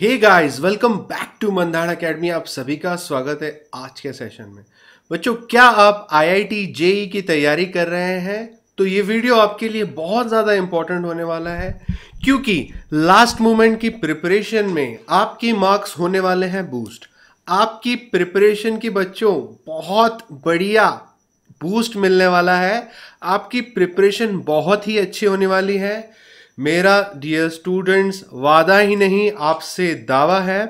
Hey guys welcome back to मंदाड़ academy आप सभी का स्वागत है आज के सेशन में बच्चों क्या आप आईआईटी जेई e की तैयारी कर रहे हैं तो ये वीडियो आपके लिए बहुत ज़्यादा इंपॉर्टेंट होने वाला है क्योंकि लास्ट मोमेंट की प्रिपरेशन में आपकी मार्क्स होने वाले हैं बूस्ट आपकी प्रिपरेशन की बच्चों बहुत बढ़िया बूस्ट मिलने वाला है आपकी प्रिपरेशन बहुत ही अच्छी होने वाली है मेरा डियर स्टूडेंट्स वादा ही नहीं आपसे दावा है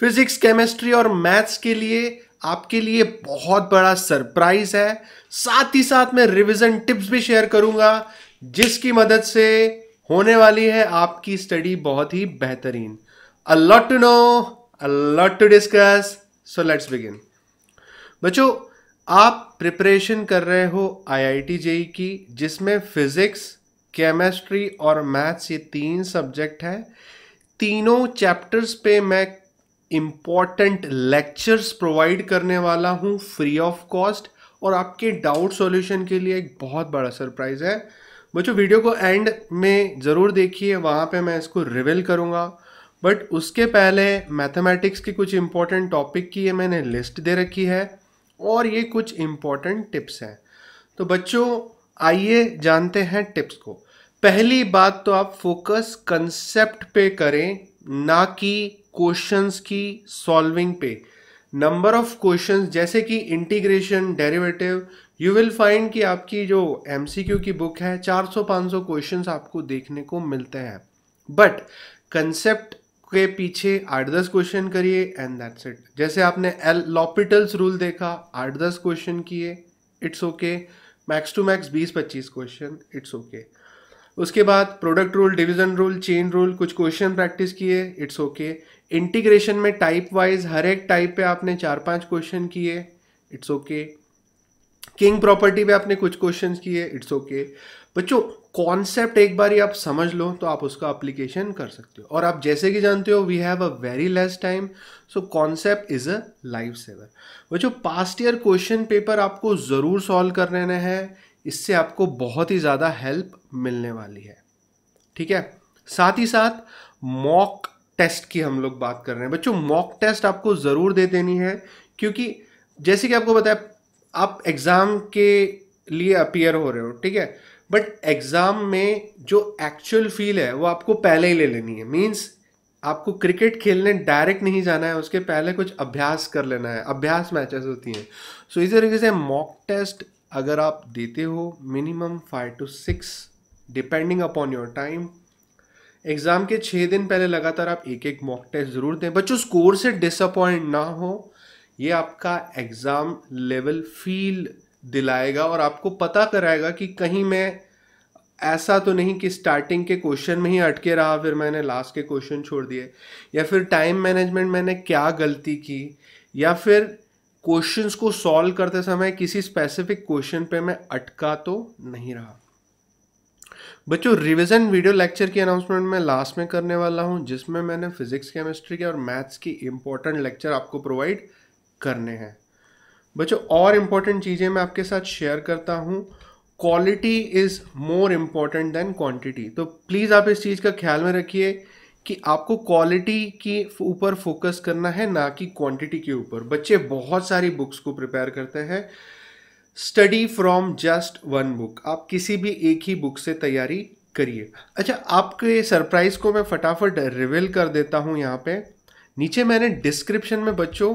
फिजिक्स केमिस्ट्री और मैथ्स के लिए आपके लिए बहुत बड़ा सरप्राइज है साथ ही साथ मैं रिवीजन टिप्स भी शेयर करूंगा जिसकी मदद से होने वाली है आपकी स्टडी बहुत ही बेहतरीन a lot lot to know a lot lot to discuss so let's begin बच्चों आप प्रिपरेशन कर रहे हो आईआईटी आई e की जिसमें फिजिक्स केमेस्ट्री और मैथ्स ये तीन सब्जेक्ट हैं तीनों चैप्टर्स पे मैं इम्पॉर्टेंट लेक्चर्स प्रोवाइड करने वाला हूँ फ्री ऑफ कॉस्ट और आपके डाउट सॉल्यूशन के लिए एक बहुत बड़ा सरप्राइज़ है बच्चों वीडियो को एंड में ज़रूर देखिए वहाँ पे मैं इसको रिवील करूँगा बट उसके पहले मैथमेटिक्स के कुछ इम्पॉर्टेंट टॉपिक की ये मैंने लिस्ट दे रखी है और ये कुछ इम्पॉर्टेंट टिप्स हैं तो बच्चों आइए जानते हैं टिप्स को पहली बात तो आप फोकस कंसेप्ट पे करें ना कि क्वेश्चंस की सॉल्विंग पे नंबर ऑफ क्वेश्चंस जैसे कि integration derivative you will find कि आपकी जो एमसीक्यू की बुक है 400-500 क्वेश्चंस आपको देखने को मिलते हैं बट कंसेप्ट के पीछे आठ दस क्वेश्चन करिए एंड दैट्स इट जैसे आपने एल लॉपिटल्स रूल देखा आठ दस क्वेश्चन किए it's okay okay. Max to max बीस पच्चीस क्वेश्चन इट्स ओके उसके बाद product rule division rule chain rule कुछ क्वेश्चन प्रैक्टिस किए इट्स ओके इंटीग्रेशन में टाइप वाइज हर एक टाइप पे आपने चार पांच क्वेश्चन किए इट्स ओके किंग प्रॉपर्टी पे आपने कुछ क्वेश्चन किए इट्स ओके बच्चों कॉन्सेप्ट एक बार आप समझ लो तो आप उसका अप्लीकेशन कर सकते हो और आप जैसे कि जानते हो we have a very less time so concept is a life saver जो पास्ट ईयर क्वेश्चन पेपर आपको ज़रूर सॉल्व कर लेना है इससे आपको बहुत ही ज़्यादा हेल्प मिलने वाली है ठीक है साथ ही साथ मॉक टेस्ट की हम लोग बात कर रहे हैं बच्चों मॉक टेस्ट आपको ज़रूर दे देनी है क्योंकि जैसे कि आपको बताया आप एग्ज़ाम के लिए अपियर हो रहे हो ठीक है बट एग्ज़ाम में जो एक्चुअल फील है वो आपको पहले ही ले लेनी है मीन्स आपको क्रिकेट खेलने डायरेक्ट नहीं जाना है उसके पहले कुछ अभ्यास कर लेना है अभ्यास मैचेस होती हैं सो so, इसी तरीके से मॉक टेस्ट अगर आप देते हो minimum five to six depending upon your time exam के छः दिन पहले लगातार आप एक एक मॉक टेस्ट ज़रूर दें बच्चों स्कोर से डिसअपॉइंट ना हो ये आपका एग्ज़ाम लेवल फील दिलाएगा और आपको पता कराएगा कि कहीं मैं ऐसा तो नहीं कि स्टार्टिंग के क्वेश्चन में ही अटके रहा फिर मैंने लास्ट के क्वेश्चन छोड़ दिए या फिर टाइम मैनेजमेंट मैंने क्या गलती की या फिर क्वेश्चंस को सॉल्व करते समय किसी स्पेसिफिक क्वेश्चन पे मैं अटका तो नहीं रहा बच्चों रिवीजन वीडियो लेक्चर की अनाउंसमेंट मैं लास्ट में करने वाला हूं जिसमें मैंने फिजिक्स केमिस्ट्री के और मैथ्स की इंपॉर्टेंट लेक्चर आपको प्रोवाइड करने हैं बच्चों और इम्पॉर्टेंट चीज़ें मैं आपके साथ शेयर करता हूँ quality is more important than quantity तो प्लीज़ आप इस चीज़ का ख्याल में रखिए कि आपको क्वालिटी की ऊपर फोकस करना है ना कि क्वांटिटी के ऊपर बच्चे बहुत सारी बुक्स को प्रिपेयर करते हैं study from just one book आप किसी भी एक ही बुक से तैयारी करिए अच्छा आपके सरप्राइज़ को मैं फटाफट रिवील कर देता हूँ यहाँ पे नीचे मैंने डिस्क्रिप्शन में बच्चों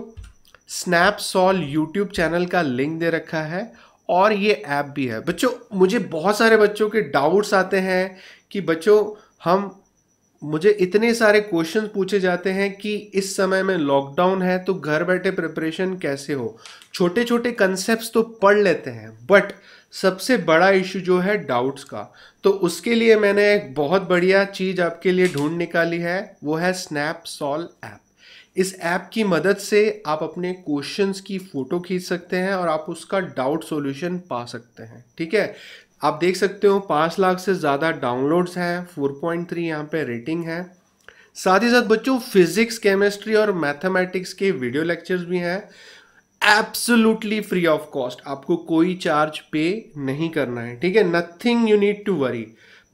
स्नैपसॉल यूट्यूब चैनल का लिंक दे रखा है और ये ऐप भी है बच्चों मुझे बहुत सारे बच्चों के डाउट्स आते हैं कि बच्चों हम मुझे इतने सारे क्वेश्चन पूछे जाते हैं कि इस समय में लॉकडाउन है तो घर बैठे प्रिपरेशन कैसे हो छोटे छोटे कंसेप्ट तो पढ़ लेते हैं बट सबसे बड़ा इशू जो है डाउट्स का तो उसके लिए मैंने एक बहुत बढ़िया चीज़ आपके लिए ढूंढ निकाली है वो है स्नैप सॉल ऐप इस ऐप की मदद से आप अपने क्वेश्चंस की फ़ोटो खींच सकते हैं और आप उसका डाउट सॉल्यूशन पा सकते हैं ठीक है आप देख सकते हो पाँच लाख से ज़्यादा डाउनलोड्स हैं फोर पॉइंट थ्री यहाँ पर रेटिंग है साथ ही साथ बच्चों फिजिक्स केमिस्ट्री और मैथमेटिक्स के वीडियो लेक्चर्स भी हैं एब्सोल्युटली फ्री ऑफ कॉस्ट आपको कोई चार्ज पे नहीं करना है ठीक है nothing you need to worry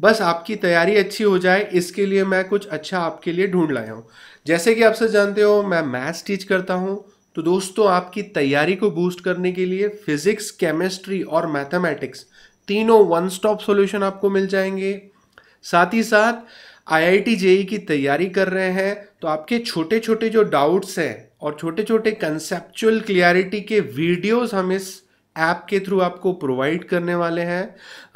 बस आपकी तैयारी अच्छी हो जाए इसके लिए मैं कुछ अच्छा आपके लिए ढूंढ लाया हूँ जैसे कि आप सब जानते हो मैं मैथ्स टीच करता हूँ तो दोस्तों आपकी तैयारी को बूस्ट करने के लिए फिजिक्स केमिस्ट्री और मैथमेटिक्स तीनों वन स्टॉप सॉल्यूशन आपको मिल जाएंगे साथ ही साथ आईआईटी जेई e की तैयारी कर रहे हैं तो आपके छोटे छोटे जो डाउट्स हैं और छोटे छोटे कंसेप्चुअल क्लियरिटी के वीडियोस हम इस ऐप के थ्रू आपको प्रोवाइड करने वाले हैं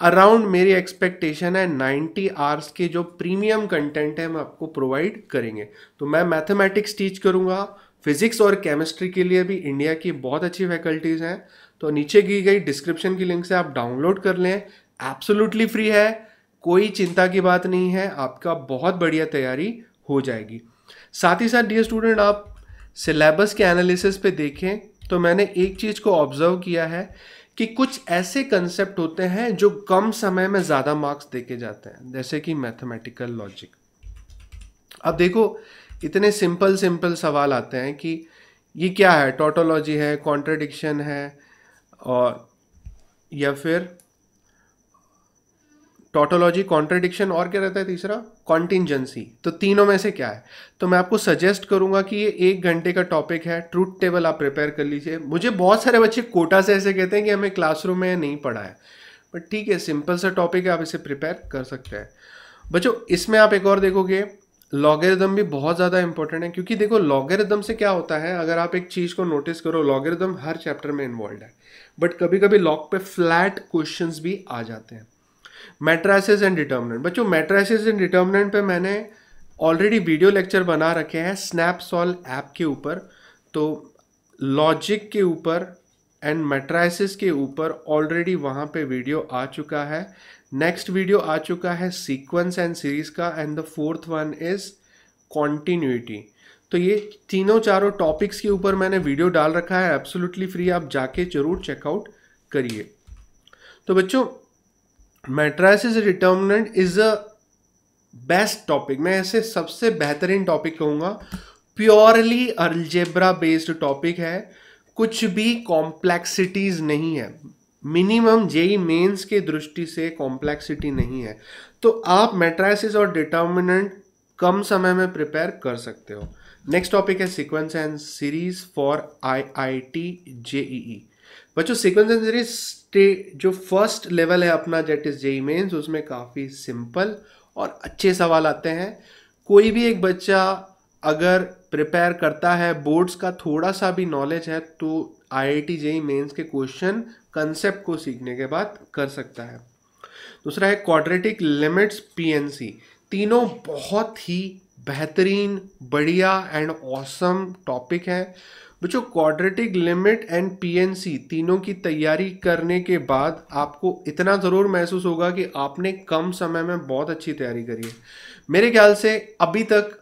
अराउंड मेरी एक्सपेक्टेशन है 90 आवर्स के जो प्रीमियम कंटेंट है हम आपको प्रोवाइड करेंगे तो मैं मैथमेटिक्स टीच करूंगा फिजिक्स और केमिस्ट्री के लिए भी इंडिया की बहुत अच्छी फैकल्टीज़ हैं तो नीचे की गई डिस्क्रिप्शन की लिंक से आप डाउनलोड कर लें एब्सोल्युटली फ्री है कोई चिंता की बात नहीं है आपका बहुत बढ़िया तैयारी हो जाएगी साथ ही साथ डियर स्टूडेंट आप सिलेबस के एनालिसिस पे देखें तो मैंने एक चीज़ को ऑब्जर्व किया है कि कुछ ऐसे कंसेप्ट होते हैं जो कम समय में ज़्यादा मार्क्स देके जाते हैं जैसे कि मैथमेटिकल लॉजिक अब देखो इतने सिंपल सिंपल सवाल आते हैं कि ये क्या है टोटोलॉजी है कॉन्ट्रडिक्शन है और या फिर टोटोलॉजी कॉन्ट्रडिक्शन और क्या रहता है तीसरा कॉन्टिजेंसी तो तीनों में से क्या है तो मैं आपको सजेस्ट करूंगा कि ये एक घंटे का टॉपिक है ट्रूथ टेबल आप प्रिपेयर कर लीजिए मुझे बहुत सारे बच्चे कोटा से ऐसे कहते हैं कि हमें क्लासरूम में नहीं पढ़ा है बट ठीक है सिंपल सा टॉपिक है आप इसे प्रिपेयर कर सकते हैं बच्चों इसमें आप एक और देखोगे लॉगरिदम भी बहुत ज़्यादा इंपॉर्टेंट है क्योंकि देखो लॉगरिदम से क्या होता है अगर आप एक चीज़ को नोटिस करो लॉगरिदम हर चैप्टर में इन्वॉल्व है बट कभी कभी लॉग पे फ्लैट क्वेश्चंस भी आ जाते हैं मेट्रासिस एंड डिटर्मिनेंट बच्चों मेट्रासिस एंड डिटर्मिनेंट पे मैंने ऑलरेडी वीडियो लेक्चर बना रखे हैं स्नैपसॉल ऐप के ऊपर तो लॉजिक के ऊपर एंड मेट्राइसिस के ऊपर ऑलरेडी वहाँ पे वीडियो आ चुका है नेक्स्ट वीडियो आ चुका है सीक्वेंस एंड सीरीज का and the fourth one is continuity तो ये तीनों चारों टॉपिक्स के ऊपर मैंने वीडियो डाल रखा है एब्सोल्युटली फ्री आप जाके जरूर चेकआउट करिए तो बच्चों matrices determinant is a best topic मैं ऐसे सबसे बेहतरीन टॉपिक कहूँगा प्योरली अल्जेब्रा बेस्ड टॉपिक है कुछ भी कॉम्प्लेक्सिटीज़ नहीं है मिनिमम जेई मेंस के दृष्टि से कॉम्प्लेक्सिटी नहीं है तो आप मेट्राइसिस और डिटर्मिनेंट कम समय में प्रिपेयर कर सकते हो नेक्स्ट टॉपिक है sequence and series for I I T JEE बच्चों सीक्वेंस इंजीनियरिंग जो फर्स्ट लेवल है अपना जेट इज जेई मेन्स उसमें काफ़ी सिंपल और अच्छे सवाल आते हैं कोई भी एक बच्चा अगर प्रिपेयर करता है बोर्ड्स का थोड़ा सा भी नॉलेज है तो I I T JEE mains के क्वेश्चन कंसेप्ट को सीखने के बाद कर सकता है दूसरा है क्वाड्रेटिक लिमिट्स पीएनसी तीनों बहुत ही बेहतरीन बढ़िया एंड ऑसम टॉपिक है बच्चों क्वाड्रेटिक लिमिट एंड पीएनसी तीनों की तैयारी करने के बाद आपको इतना ज़रूर महसूस होगा कि आपने कम समय में बहुत अच्छी तैयारी करी है मेरे ख्याल से अभी तक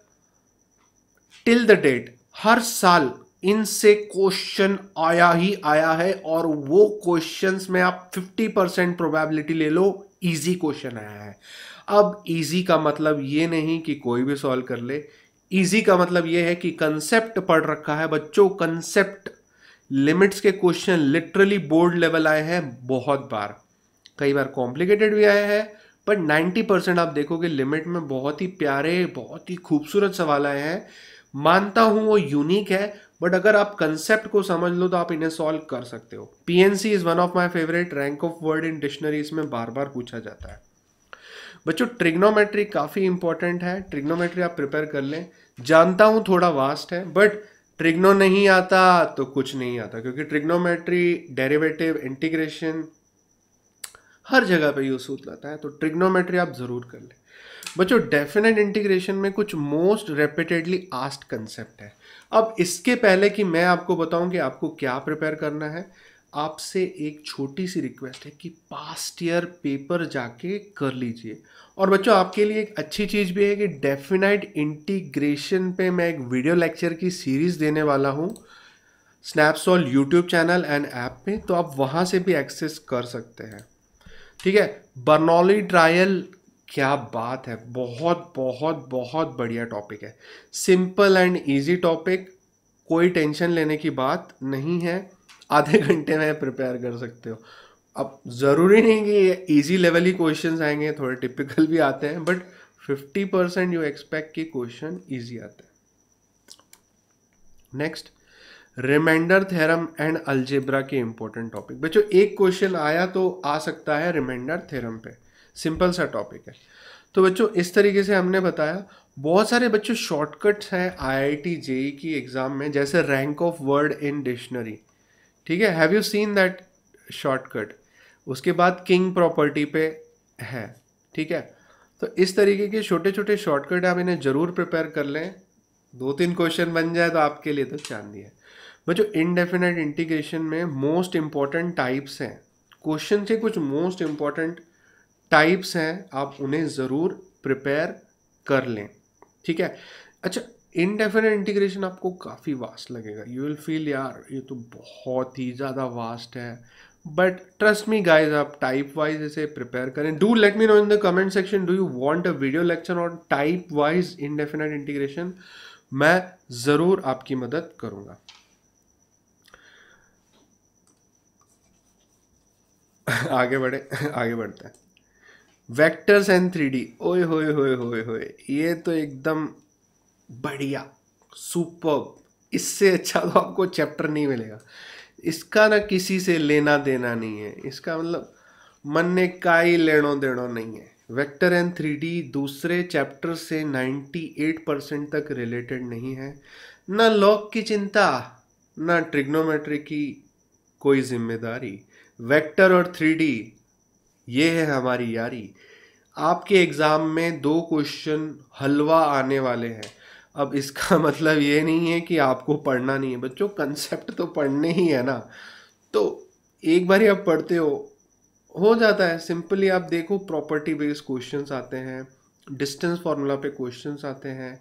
टिल द डेट हर साल इनसे क्वेश्चन आया ही आया है और वो क्वेश्चंस में आप 50 परसेंट प्रोबेबिलिटी ले लो इजी क्वेश्चन आया है अब इजी का मतलब ये नहीं कि कोई भी सॉल्व कर ले ईजी का मतलब ये है कि कंसेप्ट पढ़ रखा है बच्चों कंसेप्ट लिमिट्स के क्वेश्चन लिटरली बोर्ड लेवल आए हैं बहुत बार कई बार कॉम्प्लिकेटेड भी आए हैं पर 90 परसेंट आप देखोगे लिमिट में बहुत ही प्यारे बहुत ही खूबसूरत सवाल आए हैं मानता हूं वो यूनिक है बट अगर आप कंसेप्ट को समझ लो तो आप इन्हें सॉल्व कर सकते हो P N C is one of my favourite rank of word in dictionary इसमें बार बार पूछा जाता है बच्चों ट्रिग्नोमेट्री काफ़ी इंपॉर्टेंट है ट्रिग्नोमेट्री आप प्रिपेयर कर लें जानता हूँ थोड़ा वास्ट है बट ट्रिग्नो नहीं आता तो कुछ नहीं आता क्योंकि ट्रिग्नोमेट्री डेरिवेटिव इंटीग्रेशन हर जगह पे यूज़ होता है तो ट्रिग्नोमेट्री आप ज़रूर कर लें बच्चों डेफिनेट इंटीग्रेशन में कुछ मोस्ट रेपिटेडली आस्ट कंसेप्ट है अब इसके पहले कि मैं आपको बताऊं कि आपको क्या प्रिपेयर करना है आपसे एक छोटी सी रिक्वेस्ट है कि पास्ट ईयर पेपर जाके कर लीजिए और बच्चों आपके लिए एक अच्छी चीज़ भी है कि डेफिनाइट इंटीग्रेशन पे मैं एक वीडियो लेक्चर की सीरीज़ देने वाला हूँ Snapsol YouTube channel and app पे तो आप वहाँ से भी एक्सेस कर सकते हैं ठीक है बर्नौली ट्रायल क्या बात है बहुत बहुत बहुत बढ़िया टॉपिक है सिंपल एंड ईजी टॉपिक कोई टेंशन लेने की बात नहीं है आधे घंटे में प्रिपेयर कर सकते हो अब ज़रूरी नहीं कि ये ईजी लेवल ही क्वेश्चन आएंगे थोड़े टिपिकल भी आते हैं but fifty percent you expect कि क्वेश्चन ईजी आते हैं next remainder theorem and algebra के इंपॉर्टेंट टॉपिक बच्चों एक क्वेश्चन आया तो आ सकता है रिमाइंडर थेरम पे सिंपल सा टॉपिक है तो बच्चों इस तरीके से हमने बताया बहुत सारे बच्चों शॉर्टकट्स हैं आई आई जेई की एग्ज़ाम में जैसे rank of word in dictionary ठीक है have you seen that shortcut उसके बाद किंग प्रॉपर्टी पे है ठीक है तो इस तरीके के छोटे छोटे शॉर्टकट आप इन्हें ज़रूर प्रिपेयर कर लें दो तीन क्वेश्चन बन जाए तो आपके लिए तो चांदी है बच्चों इनडेफिनेट इंटीग्रेशन में मोस्ट इम्पॉर्टेंट टाइप्स हैं क्वेश्चन के कुछ मोस्ट इम्पॉर्टेंट टाइप्स हैं आप उन्हें ज़रूर प्रिपेयर कर लें ठीक है अच्छा इनडेफिनेट इंटीग्रेशन आपको काफ़ी वास्ट लगेगा यू विल फील यार ये तो बहुत ही ज़्यादा वास्ट है बट ट्रस्ट मी गाइज आप टाइप वाइज इसे प्रिपेयर करें do let me know in the comment section do you want a video lecture on type wise indefinite integration मैं ज़रूर आपकी मदद करूँगा आगे बढ़े आगे बढ़ते हैं वेक्टर्स एंड थ्री डी ओए होए होए होए होए ये तो एकदम बढ़िया सुपर इससे अच्छा तो आपको चैप्टर नहीं मिलेगा इसका ना किसी से लेना देना नहीं है इसका मतलब मन ने का ही लेनो देनो नहीं है वेक्टर एंड थ्री डी दूसरे चैप्टर से 98 परसेंट तक रिलेटेड नहीं है ना लॉक की चिंता ना ट्रिग्नोमेट्री की कोई जिम्मेदारी वेक्टर और थ्री डी ये है हमारी यारी आपके एग्ज़ाम में दो क्वेश्चन हलवा आने वाले हैं अब इसका मतलब ये नहीं है कि आपको पढ़ना नहीं है बच्चों कंसेप्ट तो पढ़ने ही है ना तो एक बार ही आप पढ़ते हो हो जाता है सिंपली आप देखो प्रॉपर्टी बेस्ड क्वेश्चंस आते हैं डिस्टेंस फार्मूला पे क्वेश्चंस आते हैं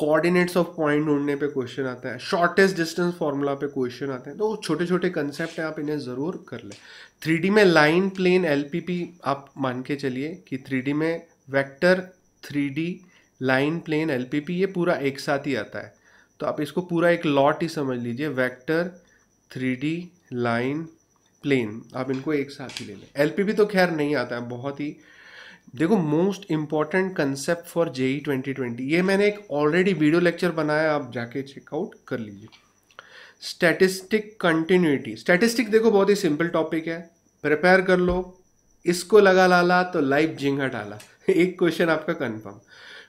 कोऑर्डिनेट्स ऑफ पॉइंट ढूंढने पे क्वेश्चन आता है शॉर्टेस्ट डिस्टेंस फार्मूला पे क्वेश्चन आते हैं तो छोटे छोटे कंसेप्ट हैं आप इन्हें ज़रूर कर लें थ्री में लाइन प्लेन एल आप मान के चलिए कि थ्री में vector three line plane L ये पूरा एक साथ ही आता है तो आप इसको पूरा एक लॉट ही समझ लीजिए वेक्टर थ्री लाइन प्लेन आप इनको एक साथ ही ले लें एल तो खैर नहीं आता है बहुत ही देखो most important concept for J E twenty twenty ये मैंने एक ऑलरेडी वीडियो लेक्चर बनाया आप जाके चेकआउट कर लीजिए स्टैटिस्टिक कंटिन्यूटी स्टैटिस्टिक देखो बहुत ही सिंपल टॉपिक है प्रिपेयर कर लो इसको लगा लाला तो लाइफ जिंगा डाला एक क्वेश्चन आपका कन्फर्म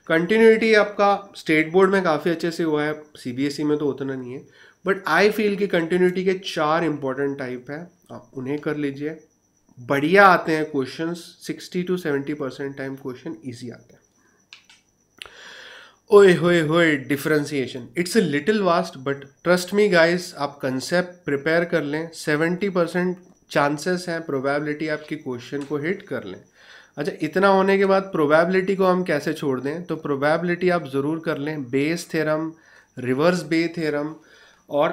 कंटिन्यूटी आपका स्टेट बोर्ड में काफ़ी अच्छे से हुआ है सीबीएसई e में तो उतना नहीं है बट आई फील कि कंटिन्यूटी के चार इंपॉर्टेंट टाइप है आप उन्हें कर लीजिए बढ़िया आते हैं question sixty two seventy percent time question easy आते हैं ओए होए होए differentiation it's a little vast but trust me guys आप कंसेप्ट प्रिपेयर कर लें सेवेंटी परसेंट चांसेस हैं प्रोबेबिलिटी आपकी क्वेश्चन को हिट कर लें अच्छा इतना होने के बाद प्रोबेबिलिटी को हम कैसे छोड़ दें तो प्रोबेबिलिटी आप ज़रूर कर लें Bayes theorem reverse Bayes theorem और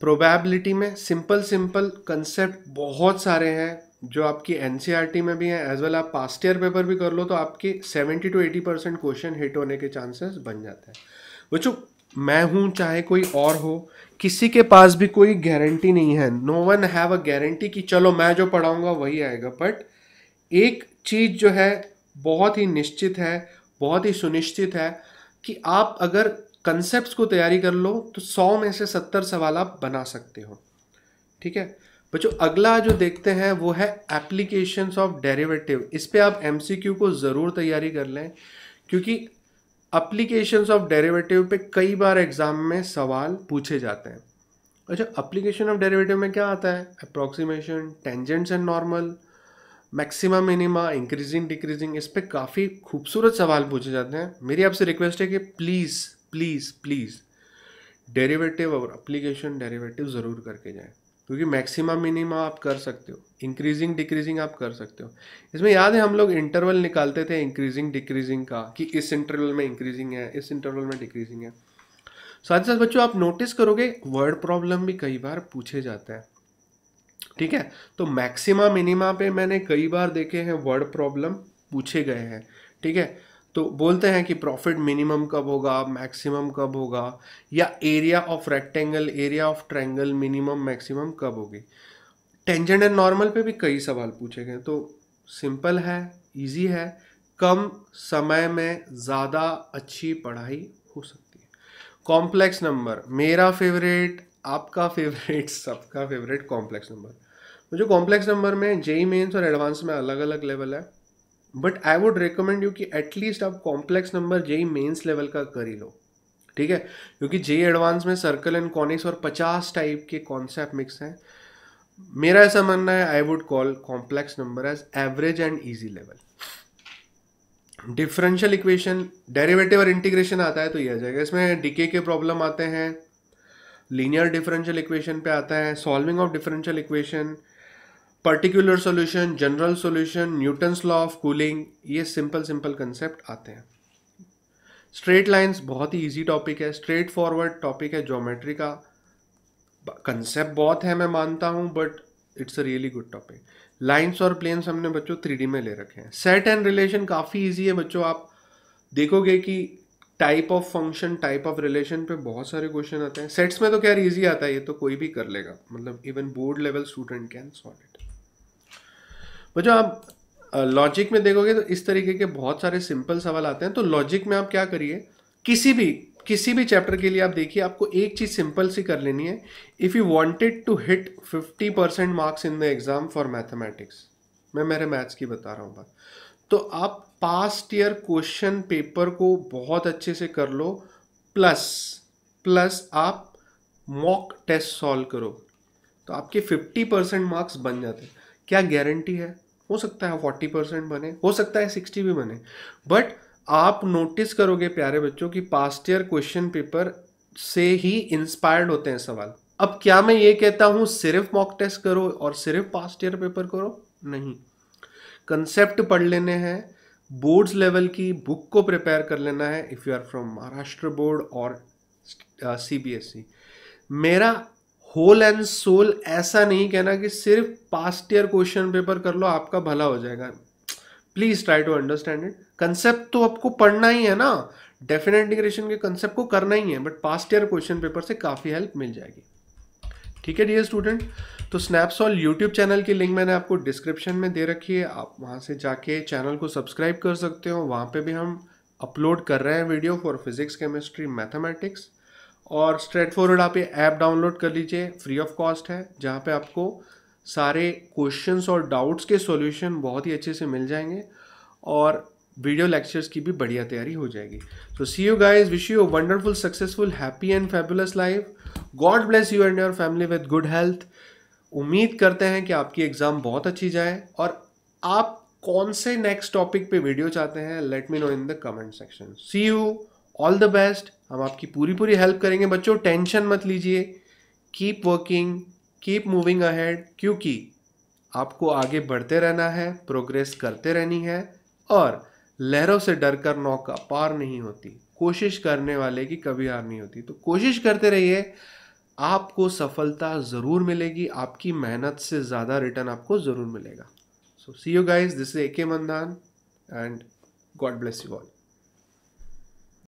प्रोबेबिलिटी में सिंपल सिंपल कंसेप्ट बहुत सारे हैं जो आपकी एन e में भी हैं एज वेल आप पास्ट ईयर पेपर भी कर लो तो आपके 70 टू 80 परसेंट क्वेश्चन हिट होने के चांसेस बन जाते हैं बच्चों मैं हूँ चाहे कोई और हो किसी के पास भी कोई गारंटी नहीं है no one have a guarantee कि चलो मैं जो पढ़ाऊँगा वही आएगा बट एक चीज़ जो है बहुत ही निश्चित है बहुत ही सुनिश्चित है कि आप अगर कंसेप्ट को तैयारी कर लो तो सौ में से सत्तर सवाल आप बना सकते हो ठीक है बच्चों अगला जो देखते हैं वो है एप्लीकेशंस ऑफ डेरिवेटिव इस पर आप एम को ज़रूर तैयारी कर लें क्योंकि एप्लीकेशंस ऑफ डेरिवेटिव पे कई बार एग्ज़ाम में सवाल पूछे जाते हैं अच्छा अप्लीकेशन ऑफ डेरिवेटिव में क्या आता है approximation tangents and normal maxima minima increasing decreasing इस पर काफ़ी खूबसूरत सवाल पूछे जाते हैं मेरी आपसे रिक्वेस्ट है कि प्लीज़ प्लीज़ प्लीज़ डेरिवेटिव और अप्लीकेशन डेरिवेटिव ज़रूर करके जाएँ क्योंकि मैक्सिमा मिनिमा आप कर सकते हो इंक्रीजिंग डिक्रीजिंग आप कर सकते हो इसमें याद है हम लोग इंटरवल निकालते थे इंक्रीजिंग डिक्रीजिंग का कि इस इंटरवल में इंक्रीजिंग है इस इंटरवल में डिक्रीजिंग है साथ ही साथ बच्चों आप नोटिस करोगे वर्ड प्रॉब्लम भी कई बार पूछे जाते हैं ठीक है तो मैक्सिमा मिनिमा पे मैंने कई बार देखे हैं वर्ड प्रॉब्लम पूछे गए हैं ठीक है तो बोलते हैं कि प्रॉफिट मिनिमम कब होगा मैक्सिमम कब होगा या area of rectangle area of triangle minimum maximum कब होगी टेंजेंट एंड नॉर्मल पे भी कई सवाल पूछे गए तो सिंपल है इजी है कम समय में ज़्यादा अच्छी पढ़ाई हो सकती है कॉम्प्लेक्स नंबर मेरा फेवरेट आपका फेवरेट सबका फेवरेट कॉम्प्लेक्स नंबर मुझे कॉम्प्लेक्स नंबर में जेई मेन्स e और एडवांस में अलग अलग लेवल है but I would recommend you कि एटलीस्ट आप complex number JEE Mains level का कर ही लो ठीक है क्योंकि जेई एडवांस e में सर्कल एंड कॉनिक्स और पचास टाइप के कॉन्सेप्ट मिक्स हैं मेरा ऐसा मानना है I would call complex number as average and easy level differential equation derivative और इंटीग्रेशन आता है तो यह आ जाएगा इसमें डीके के प्रॉब्लम आते हैं लीनियर डिफरेंशियल इक्वेशन पे आता है solving of differential equation particular solution general solution Newton's law of cooling ये सिंपल सिंपल कंसेप्ट आते हैं स्ट्रेट लाइंस बहुत ही इजी टॉपिक है स्ट्रेट फॉरवर्ड टॉपिक है ज्योमेट्री का कंसेप्ट बहुत है मैं मानता हूँ but it's a really good topic lines और प्लेन्स हमने बच्चों थ्री में ले रखे हैं सेट एंड रिलेशन काफ़ी ईजी है बच्चों आप देखोगे कि type of function type of relation पे बहुत सारे क्वेश्चन आते हैं सेट्स में तो क्या इजी आता है ये तो कोई भी कर लेगा मतलब even board level student can solve it बच्चों आप लॉजिक में देखोगे तो इस तरीके के बहुत सारे सिंपल सवाल आते हैं तो लॉजिक में आप क्या करिए किसी भी किसी भी चैप्टर के लिए आप देखिए आपको एक चीज़ सिंपल सी कर लेनी है if you wanted to hit 50 percent marks in the exam for mathematics मैं मेरे मैथ्स की बता रहा हूँ बात तो आप पास्ट ईयर क्वेश्चन पेपर को बहुत अच्छे से कर लो प्लस प्लस आप मॉक टेस्ट सॉल्व करो तो आपके 50 परसेंट मार्क्स बन जाते हैं क्या गारंटी है हो सकता है 40 परसेंट बने हो सकता है 60 भी बने बट आप नोटिस करोगे प्यारे बच्चों कि पास्ट ईयर क्वेश्चन पेपर से ही इंस्पायर्ड होते हैं सवाल अब क्या मैं ये कहता हूँ सिर्फ मॉक टेस्ट करो और सिर्फ पास्ट ईयर पेपर करो नहीं कंसेप्ट पढ़ लेने हैं बोर्ड्स लेवल की बुक को प्रिपेयर कर लेना है if you are from Maharashtra board और सी बी एस ई मेरा होल एंड सोल ऐसा नहीं कहना कि सिर्फ पास्ट ईयर क्वेश्चन पेपर कर लो आपका भला हो जाएगा please try to understand it concept तो आपको पढ़ना ही है ना डेफिनेट इंटीग्रेशन के कंसेप्ट को करना ही है but past year question paper से काफ़ी हेल्प मिल जाएगी ठीक है डियर स्टूडेंट तो स्नैपसॉल यूट्यूब चैनल की लिंक मैंने आपको डिस्क्रिप्शन में दे रखी है आप वहाँ से जाके चैनल को सब्सक्राइब कर सकते हो वहाँ पर भी हम अपलोड कर रहे हैं video for physics chemistry mathematics और स्ट्रेट फॉरवर्ड आप ये ऐप डाउनलोड कर लीजिए फ्री ऑफ कॉस्ट है जहाँ पे आपको सारे क्वेश्चंस और डाउट्स के सॉल्यूशन बहुत ही अच्छे से मिल जाएंगे और वीडियो लेक्चर्स की भी बढ़िया तैयारी हो जाएगी so see you guys wish you wonderful successful happy and fabulous life God bless you and your family with good health उम्मीद करते हैं कि आपकी एग्ज़ाम बहुत अच्छी जाए और आप कौन से नेक्स्ट टॉपिक पे वीडियो चाहते हैं let me know in the comment section see you all the best हम आपकी पूरी पूरी हेल्प करेंगे बच्चों टेंशन मत लीजिए keep working keep moving ahead क्योंकि आपको आगे बढ़ते रहना है प्रोग्रेस करते रहनी है और लहरों से डर कर नौका पार नहीं होती कोशिश करने वाले की कभी हार नहीं होती तो कोशिश करते रहिए आपको सफलता ज़रूर मिलेगी आपकी मेहनत से ज़्यादा रिटर्न आपको ज़रूर मिलेगा so see you guys this is A K Mandan and God bless you all